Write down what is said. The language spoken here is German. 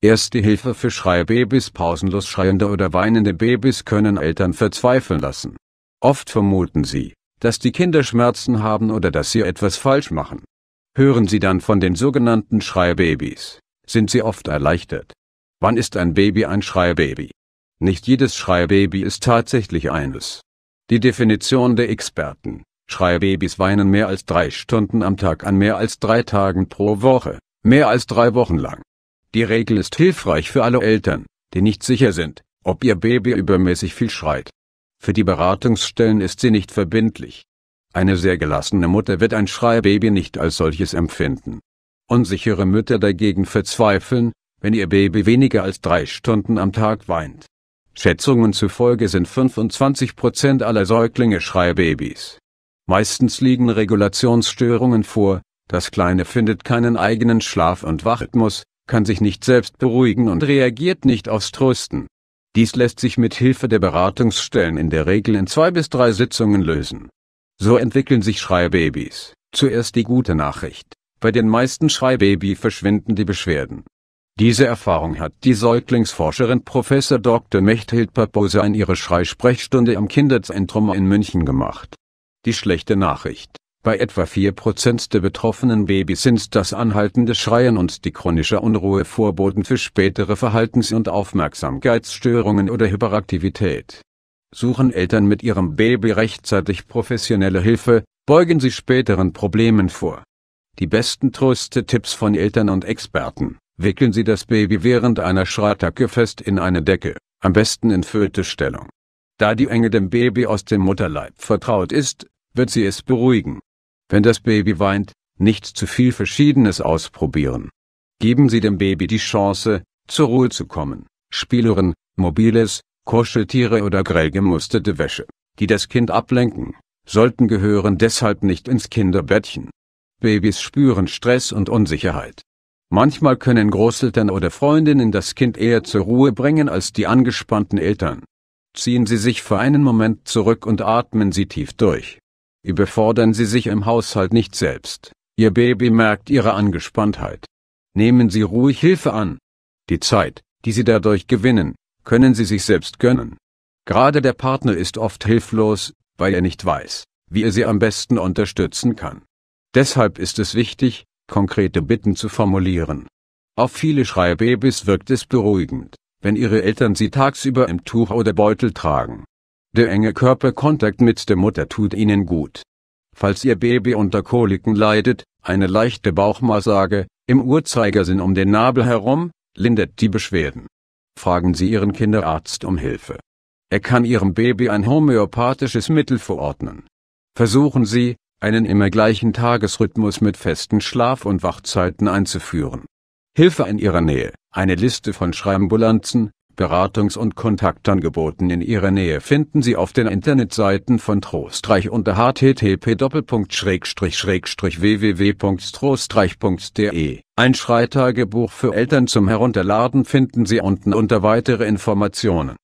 Erste Hilfe für Schreibabys Pausenlos schreiende oder weinende Babys können Eltern verzweifeln lassen. Oft vermuten sie, dass die Kinder Schmerzen haben oder dass sie etwas falsch machen. Hören sie dann von den sogenannten Schreibabys, sind sie oft erleichtert. Wann ist ein Baby ein Schreibaby? Nicht jedes Schreibaby ist tatsächlich eines. Die Definition der Experten. Schreibabys weinen mehr als drei Stunden am Tag an mehr als drei Tagen pro Woche, mehr als drei Wochen lang. Die Regel ist hilfreich für alle Eltern, die nicht sicher sind, ob ihr Baby übermäßig viel schreit. Für die Beratungsstellen ist sie nicht verbindlich. Eine sehr gelassene Mutter wird ein Schreibaby nicht als solches empfinden. Unsichere Mütter dagegen verzweifeln, wenn ihr Baby weniger als drei Stunden am Tag weint. Schätzungen zufolge sind 25 Prozent aller Säuglinge Schreibabys. Meistens liegen Regulationsstörungen vor, das Kleine findet keinen eigenen Schlaf- und Wachrhythmus, kann sich nicht selbst beruhigen und reagiert nicht aufs Trösten. Dies lässt sich mit Hilfe der Beratungsstellen in der Regel in zwei bis drei Sitzungen lösen. So entwickeln sich Schreibabys. Zuerst die gute Nachricht. Bei den meisten Schreibaby verschwinden die Beschwerden. Diese Erfahrung hat die Säuglingsforscherin Prof. Dr. Mechthild Paposa in ihrer Schreisprechstunde am Kinderzentrum in München gemacht. Die schlechte Nachricht. Bei etwa 4% der betroffenen Babys sind das anhaltende Schreien und die chronische Unruhe Vorboten für spätere Verhaltens- und Aufmerksamkeitsstörungen oder Hyperaktivität. Suchen Eltern mit ihrem Baby rechtzeitig professionelle Hilfe, beugen sie späteren Problemen vor. Die besten Tröste-Tipps von Eltern und Experten. Wickeln Sie das Baby während einer Schreitacke fest in eine Decke, am besten in Fötestellung. Da die Enge dem Baby aus dem Mutterleib vertraut ist, wird sie es beruhigen. Wenn das Baby weint, nicht zu viel Verschiedenes ausprobieren. Geben Sie dem Baby die Chance, zur Ruhe zu kommen. Spieluhren, Mobiles, Kuscheltiere oder grell gemusterte Wäsche, die das Kind ablenken, sollten gehören deshalb nicht ins Kinderbettchen. Babys spüren Stress und Unsicherheit. Manchmal können Großeltern oder Freundinnen das Kind eher zur Ruhe bringen als die angespannten Eltern. Ziehen Sie sich für einen Moment zurück und atmen Sie tief durch. Überfordern Sie sich im Haushalt nicht selbst. Ihr Baby merkt Ihre Angespanntheit. Nehmen Sie ruhig Hilfe an. Die Zeit, die Sie dadurch gewinnen, können Sie sich selbst gönnen. Gerade der Partner ist oft hilflos, weil er nicht weiß, wie er Sie am besten unterstützen kann. Deshalb ist es wichtig, konkrete Bitten zu formulieren. Auf viele Schreibabys wirkt es beruhigend, wenn ihre Eltern sie tagsüber im Tuch oder Beutel tragen. Der enge Körperkontakt mit der Mutter tut Ihnen gut. Falls Ihr Baby unter Koliken leidet, eine leichte Bauchmassage, im Uhrzeigersinn um den Nabel herum, lindert die Beschwerden. Fragen Sie Ihren Kinderarzt um Hilfe. Er kann Ihrem Baby ein homöopathisches Mittel verordnen. Versuchen Sie, einen immer gleichen Tagesrhythmus mit festen Schlaf- und Wachzeiten einzuführen. Hilfe in Ihrer Nähe, eine Liste von Schreiambulanzen, Beratungs- und Kontaktangeboten in Ihrer Nähe finden Sie auf den Internetseiten von Trostreich unter http://www.trostreich.de. Ein Schreitagebuch für Eltern zum Herunterladen finden Sie unten unter Weitere Informationen